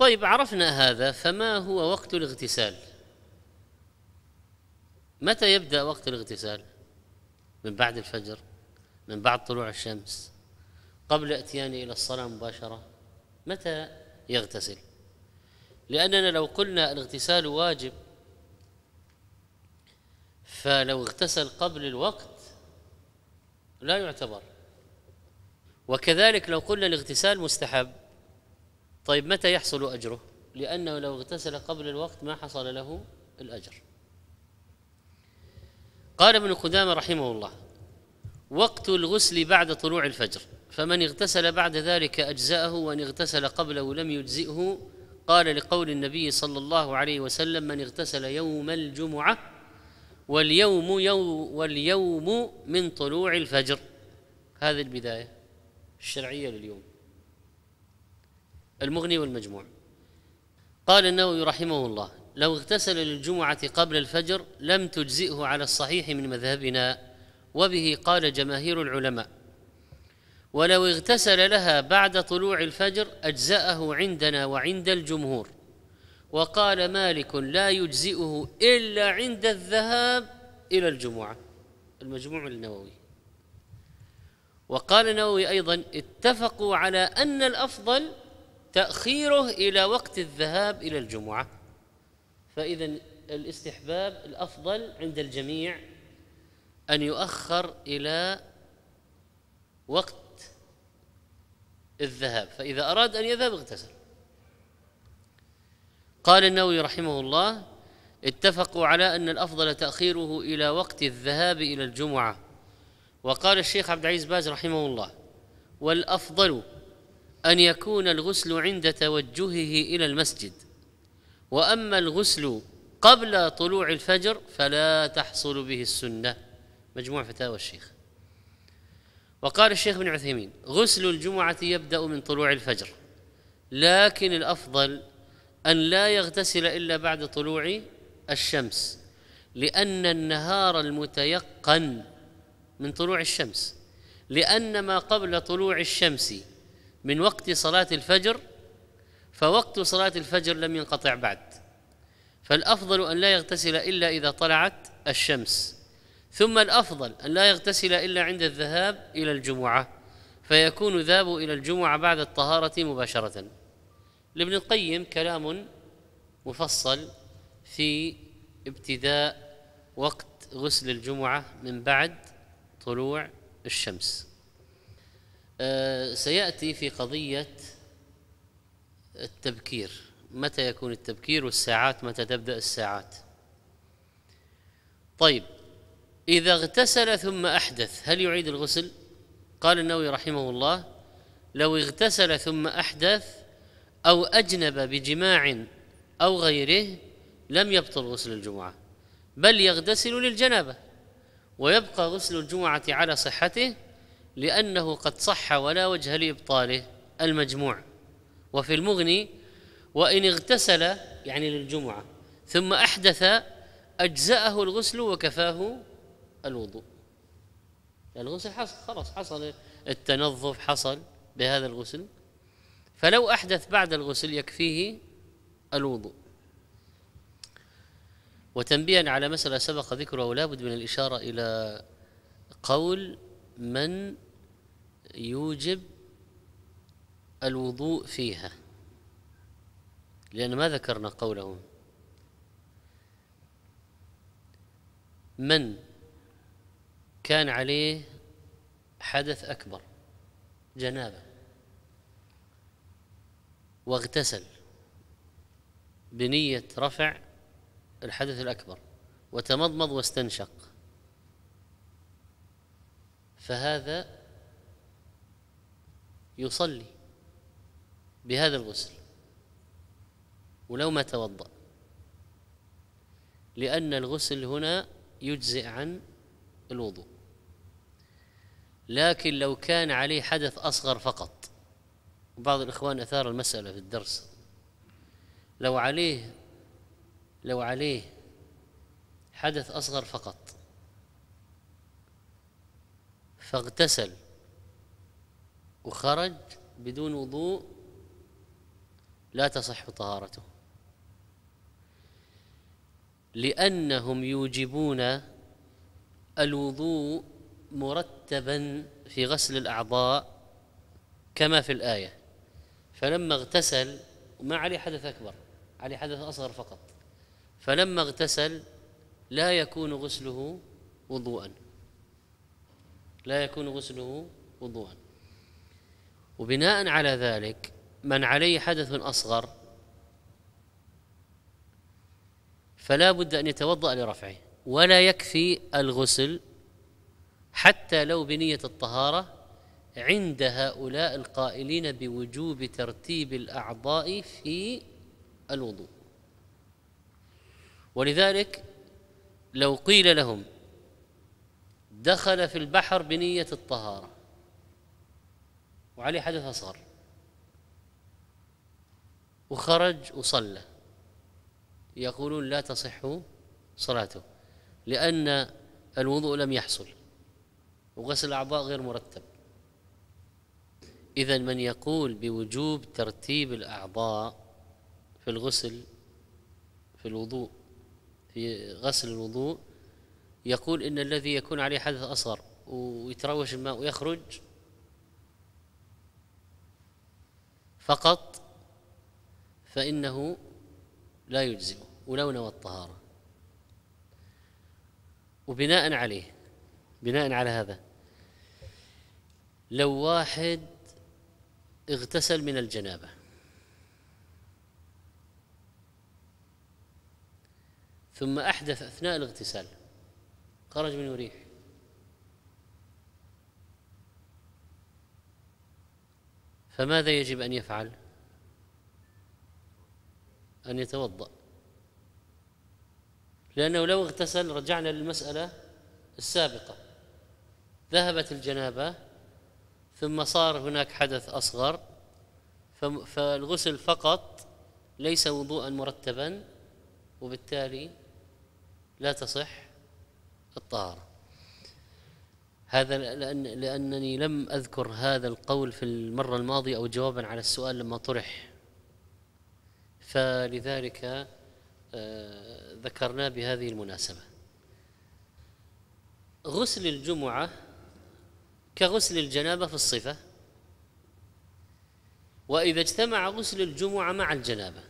طيب عرفنا هذا فما هو وقت الاغتسال متى يبدا وقت الاغتسال من بعد الفجر من بعد طلوع الشمس قبل اتيانه الى الصلاه مباشره متى يغتسل لاننا لو قلنا الاغتسال واجب فلو اغتسل قبل الوقت لا يعتبر وكذلك لو قلنا الاغتسال مستحب طيب متى يحصل أجره لأنه لو اغتسل قبل الوقت ما حصل له الأجر قال ابن قدامة رحمه الله وقت الغسل بعد طلوع الفجر فمن اغتسل بعد ذلك أجزأه وأن اغتسل قبله لم يجزئه قال لقول النبي صلى الله عليه وسلم من اغتسل يوم الجمعة واليوم يو واليوم من طلوع الفجر هذه البداية الشرعية لليوم المغني والمجموع قال النووي رحمه الله لو اغتسل للجمعة قبل الفجر لم تجزئه على الصحيح من مذهبنا وبه قال جماهير العلماء ولو اغتسل لها بعد طلوع الفجر أجزأه عندنا وعند الجمهور وقال مالك لا يجزئه إلا عند الذهاب إلى الجمعة المجموع النووي وقال النووي أيضا اتفقوا على أن الأفضل تأخيره إلى وقت الذهاب إلى الجمعة فإذا الاستحباب الأفضل عند الجميع أن يؤخر إلى وقت الذهاب فإذا أراد أن يذهب اغتسل قال النووي رحمه الله اتفقوا على أن الأفضل تأخيره إلى وقت الذهاب إلى الجمعة وقال الشيخ عبد العزيز باز رحمه الله والأفضل أن يكون الغسل عند توجهه إلى المسجد وأما الغسل قبل طلوع الفجر فلا تحصل به السنة مجموع فتاوى الشيخ وقال الشيخ ابن عثيمين غسل الجمعة يبدأ من طلوع الفجر لكن الأفضل أن لا يغتسل إلا بعد طلوع الشمس لأن النهار المتيقن من طلوع الشمس لأن ما قبل طلوع الشمس من وقت صلاة الفجر فوقت صلاة الفجر لم ينقطع بعد فالأفضل أن لا يغتسل إلا إذا طلعت الشمس ثم الأفضل أن لا يغتسل إلا عند الذهاب إلى الجمعة فيكون ذاب إلى الجمعة بعد الطهارة مباشرة لابن القيم كلام مفصل في ابتداء وقت غسل الجمعة من بعد طلوع الشمس آه، سيأتي في قضية التبكير متى يكون التبكير والساعات متى تبدأ الساعات طيب إذا اغتسل ثم أحدث هل يعيد الغسل؟ قال النووي رحمه الله لو اغتسل ثم أحدث أو أجنب بجماع أو غيره لم يبطل غسل الجمعة بل يغتسل للجنابة ويبقى غسل الجمعة على صحته لأنه قد صح ولا وجه لإبطاله المجموع وفي المغني وإن اغتسل يعني للجمعة ثم أحدث أجزأه الغسل وكفاه الوضوء الغسل حصل خلاص حصل التنظف حصل بهذا الغسل فلو أحدث بعد الغسل يكفيه الوضوء وتنبيها على مسألة سبق ذكرها ولابد من الإشارة إلى قول من يوجب الوضوء فيها لأن ما ذكرنا قولهم من كان عليه حدث أكبر جنابة واغتسل بنية رفع الحدث الأكبر وتمضمض واستنشق فهذا يصلي بهذا الغسل ولو ما توضأ لأن الغسل هنا يجزئ عن الوضوء لكن لو كان عليه حدث أصغر فقط بعض الإخوان أثار المسألة في الدرس لو عليه لو عليه حدث أصغر فقط فاغتسل وخرج بدون وضوء لا تصح طهارته لأنهم يوجبون الوضوء مرتبا في غسل الأعضاء كما في الآية فلما اغتسل ما عليه حدث أكبر عليه حدث أصغر فقط فلما اغتسل لا يكون غسله وضوءا لا يكون غسله وضوءا وبناء على ذلك من عليه حدث أصغر فلا بد أن يتوضأ لرفعه ولا يكفي الغسل حتى لو بنية الطهارة عند هؤلاء القائلين بوجوب ترتيب الأعضاء في الوضوء ولذلك لو قيل لهم دخل في البحر بنية الطهارة وعليه حدث أصغر وخرج وصلى يقولون لا تصح صلاته لأن الوضوء لم يحصل وغسل الأعضاء غير مرتب إذا من يقول بوجوب ترتيب الأعضاء في الغسل في الوضوء في غسل الوضوء يقول إن الذي يكون عليه حدث أصغر ويتروش الماء ويخرج فقط فإنه لا يجزئ ولو نوى الطهارة وبناء عليه بناء على هذا لو واحد اغتسل من الجنابة ثم أحدث أثناء الاغتسال خرج منه ريح فماذا يجب أن يفعل أن يتوضأ لأنه لو اغتسل رجعنا للمسألة السابقة ذهبت الجنابة ثم صار هناك حدث أصغر فالغسل فقط ليس وضوءا مرتبا وبالتالي لا تصح الطهارة هذا لأن لأنني لم أذكر هذا القول في المرة الماضية أو جوابا على السؤال لما طرح فلذلك آه، ذكرناه بهذه المناسبة غسل الجمعة كغسل الجنابة في الصفة وإذا اجتمع غسل الجمعة مع الجنابة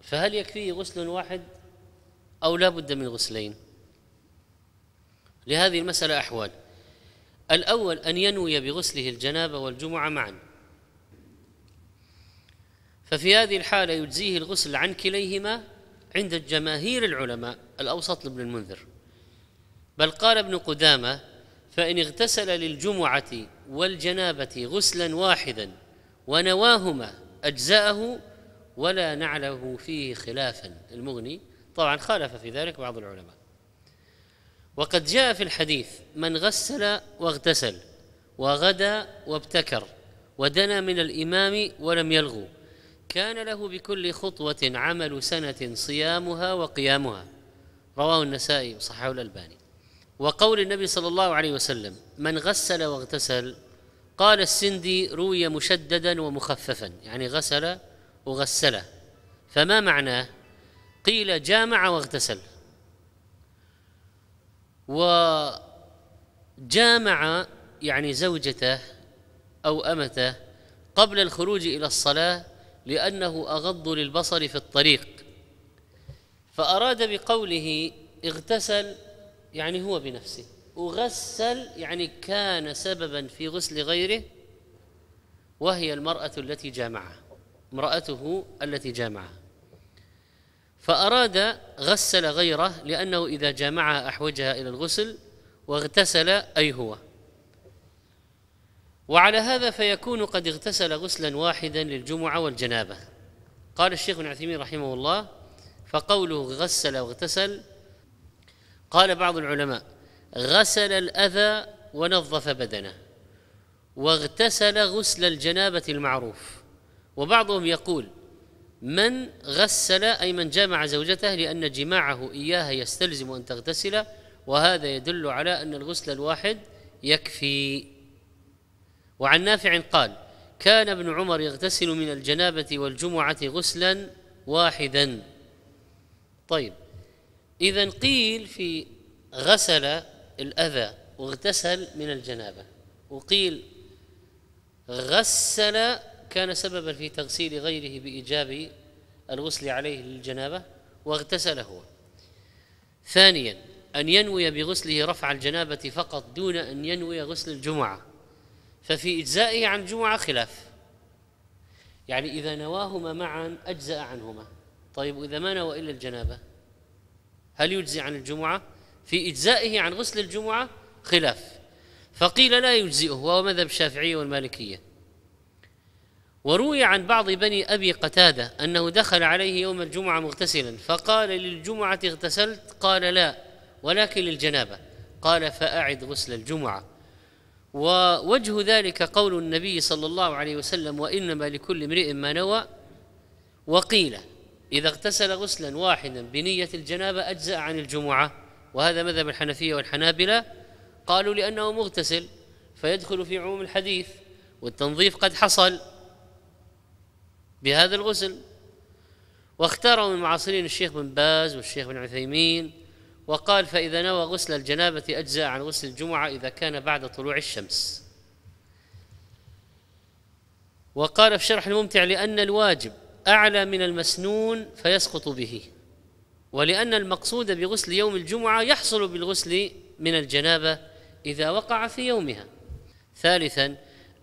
فهل يكفيه غسل واحد أو لا بد من غسلين لهذه المسألة أحوال الأول أن ينوي بغسله الجنابة والجمعة معا ففي هذه الحالة يجزيه الغسل عن كليهما عند جماهير العلماء الأوسط لابن المنذر بل قال ابن قدامة فإن اغتسل للجمعة والجنابة غسلا واحدا ونواهما أجزاءه ولا نعله فيه خلافا المغني طبعا خالف في ذلك بعض العلماء وقد جاء في الحديث من غسل واغتسل وغدا وابتكر ودنا من الإمام ولم يلغو كان له بكل خطوة عمل سنة صيامها وقيامها رواه النسائي وصححه الألباني وقول النبي صلى الله عليه وسلم من غسل واغتسل قال السندي روي مشددا ومخففا يعني غسل وغسله فما معناه قيل جامع واغتسل وجامع يعني زوجته أو أمته قبل الخروج إلى الصلاة لأنه أغض للبصر في الطريق فأراد بقوله اغتسل يعني هو بنفسه وغسل يعني كان سببا في غسل غيره وهي المرأة التي جامعها امرأته التي جامعها فأراد غسل غيره لأنه إذا جامعها أحوجها إلى الغسل واغتسل أي هو وعلى هذا فيكون قد اغتسل غسلا واحدا للجمعة والجنابة قال الشيخ ابن عثيمين رحمه الله فقوله غسل واغتسل قال بعض العلماء غسل الأذى ونظف بدنه واغتسل غسل الجنابة المعروف وبعضهم يقول من غسل أي من جامع زوجته لأن جماعه إياها يستلزم أن تغتسل وهذا يدل على أن الغسل الواحد يكفي وعن نافع قال كان ابن عمر يغتسل من الجنابة والجمعة غسلا واحدا طيب إذا قيل في غسل الأذى واغتسل من الجنابة وقيل غسل كان سببا في تغسيل غيره بإيجاب الغسل عليه للجنابة واغتسل هو ثانيا أن ينوي بغسله رفع الجنابة فقط دون أن ينوي غسل الجمعة ففي إجزائه عن الجمعة خلاف يعني إذا نواهما معا أجزأ عنهما طيب وإذا ما نوى إلا الجنابة هل يجزي عن الجمعة في إجزائه عن غسل الجمعة خلاف فقيل لا يجزئه وهو مذهب الشافعية والمالكية وروي عن بعض بني أبي قتادة أنه دخل عليه يوم الجمعة مغتسلا فقال للجمعة اغتسلت قال لا ولكن للجنابة قال فأعد غسل الجمعة ووجه ذلك قول النبي صلى الله عليه وسلم وإنما لكل امرئ ما نوى وقيل إذا اغتسل غسلا واحدا بنية الجنابة أجزأ عن الجمعة وهذا مذهب الحنفية والحنابلة قالوا لأنه مغتسل فيدخل في عموم الحديث والتنظيف قد حصل بهذا الغسل واختاره من معاصرين الشيخ بن باز والشيخ بن عثيمين وقال فإذا نوى غسل الجنابة أجزاء عن غسل الجمعة إذا كان بعد طلوع الشمس وقال في شرح الممتع لأن الواجب أعلى من المسنون فيسقط به ولأن المقصود بغسل يوم الجمعة يحصل بالغسل من الجنابة إذا وقع في يومها ثالثا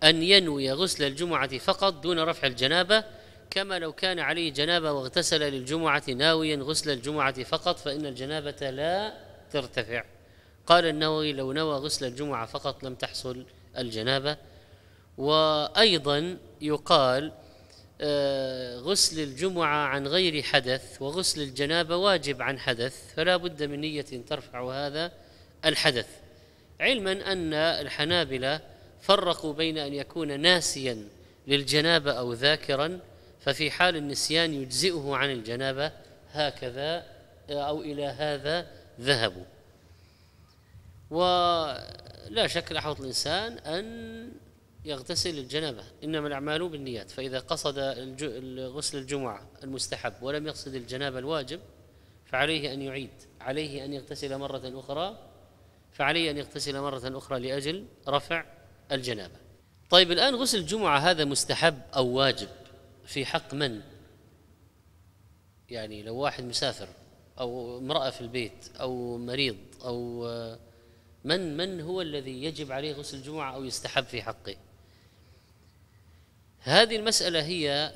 أن ينوي غسل الجمعة فقط دون رفع الجنابة كما لو كان عليه جنابة واغتسل للجمعة ناويا غسل الجمعة فقط فإن الجنابة لا ترتفع قال النووي لو نوى غسل الجمعة فقط لم تحصل الجنابة وأيضا يقال آه، غسل الجمعة عن غير حدث وغسل الجنابة واجب عن حدث فلا بد من نية ترفع هذا الحدث علما أن الحنابلة فرقوا بين أن يكون ناسيا للجنابة أو ذاكرا ففي حال النسيان يجزئه عن الجنابة هكذا أو إلى هذا ذهبوا ولا شك يحوط الإنسان أن يغتسل الجنابة إنما الأعمال بالنيات فإذا قصد غسل الجمعة المستحب ولم يقصد الجنابة الواجب فعليه أن يعيد عليه أن يغتسل مرة أخرى فعليه أن يغتسل مرة أخرى لأجل رفع الجنابة طيب الآن غسل الجمعة هذا مستحب أو واجب في حق من يعني لو واحد مسافر أو امرأة في البيت أو مريض أو من من هو الذي يجب عليه غسل الجمعة أو يستحب في حقه هذه المسألة هي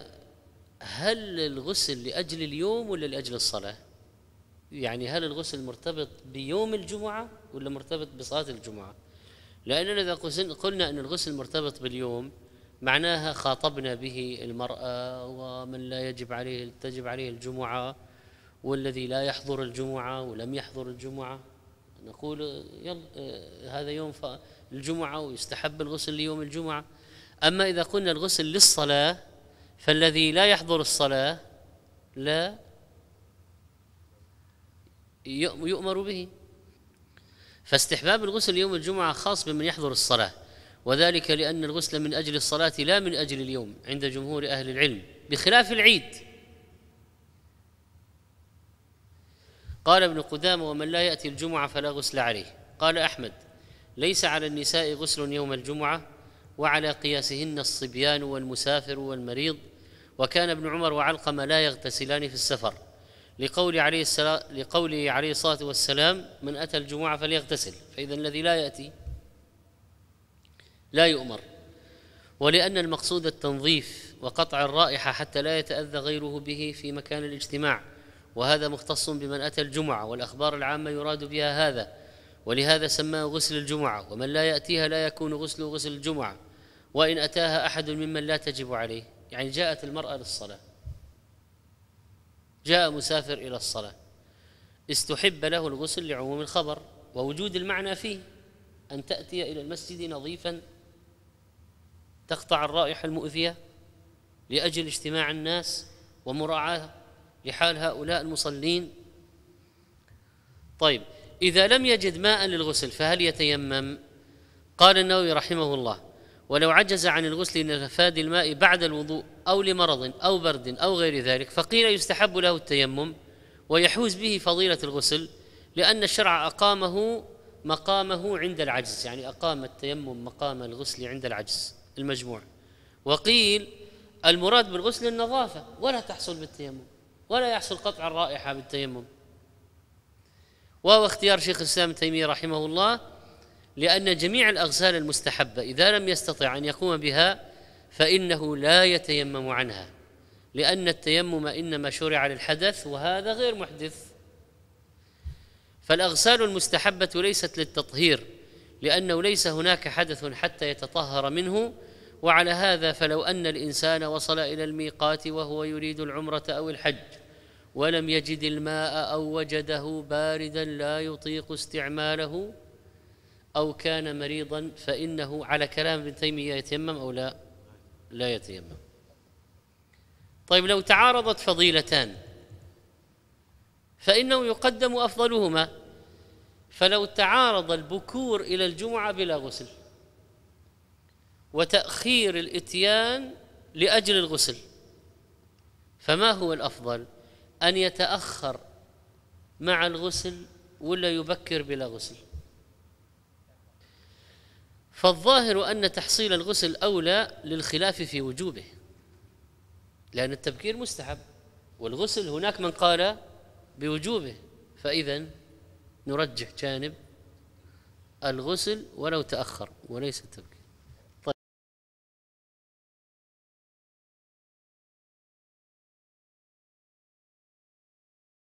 هل الغسل لأجل اليوم ولا لأجل الصلاة يعني هل الغسل مرتبط بيوم الجمعة ولا مرتبط بصلاة الجمعة لأننا إذا قلنا أن الغسل مرتبط باليوم معناها خاطبنا به المرأة ومن لا يجب عليه تجب عليه الجمعة والذي لا يحضر الجمعة ولم يحضر الجمعة نقول يلا هذا يوم الجمعة ويستحب الغسل ليوم الجمعة أما إذا قلنا الغسل للصلاة فالذي لا يحضر الصلاة لا يؤمر به فاستحباب الغسل يوم الجمعة خاص بمن يحضر الصلاة وذلك لأن الغسل من أجل الصلاة لا من أجل اليوم عند جمهور أهل العلم بخلاف العيد قال ابن قدامة ومن لا يأتي الجمعة فلا غسل عليه قال أحمد ليس على النساء غسل يوم الجمعة وعلى قياسهن الصبيان والمسافر والمريض وكان ابن عمر وعلقمة لا يغتسلان في السفر لقول عليه لقوله عليه الصلاة والسلام من أتى الجمعة فليغتسل فإذا الذي لا يأتي لا يؤمر ولأن المقصود التنظيف وقطع الرائحة حتى لا يتأذى غيره به في مكان الاجتماع وهذا مختص بمن أتى الجمعة والأخبار العامة يراد بها هذا ولهذا سماه غسل الجمعة ومن لا يأتيها لا يكون غسله غسل الجمعة وإن أتاها أحد ممن لا تجب عليه يعني جاءت المرأة للصلاة جاء مسافر إلى الصلاة استحب له الغسل لعموم الخبر ووجود المعنى فيه أن تأتي إلى المسجد نظيفا تقطع الرائحة المؤذية لأجل اجتماع الناس ومراعاة لحال هؤلاء المصلين طيب إذا لم يجد ماء للغسل فهل يتيمم قال النووي رحمه الله ولو عجز عن الغسل لنفاد الماء بعد الوضوء أو لمرض أو برد أو غير ذلك فقيل يستحب له التيمم ويحوز به فضيلة الغسل لأن الشرع أقامه مقامه عند العجز يعني أقام التيمم مقام الغسل عند العجز المجموع وقيل المراد بالغسل النظافة ولا تحصل بالتيمم ولا يحصل قطع الرائحة بالتيمم وهو اختيار شيخ الإسلام تيمية رحمه الله لأن جميع الأغسال المستحبة إذا لم يستطع أن يقوم بها فإنه لا يتيمم عنها لأن التيمم إنما شرع للحدث وهذا غير محدث فالأغسال المستحبة ليست للتطهير لأنه ليس هناك حدث حتى يتطهر منه وعلى هذا فلو أن الإنسان وصل إلى الميقات وهو يريد العمرة أو الحج ولم يجد الماء أو وجده باردا لا يطيق استعماله أو كان مريضا فإنه على كلام ابن تيمية يتيمم أو لا لا يتيمم طيب لو تعارضت فضيلتان فإنه يقدم أفضلهما فلو تعارض البكور إلى الجمعة بلا غسل وتأخير الإتيان لأجل الغسل فما هو الأفضل أن يتأخر مع الغسل ولا يبكر بلا غسل فالظاهر أن تحصيل الغسل أولى للخلاف في وجوبه لأن التبكير مستحب والغسل هناك من قال بوجوبه فإذا نرجح جانب الغسل ولو تأخر وليس التبكير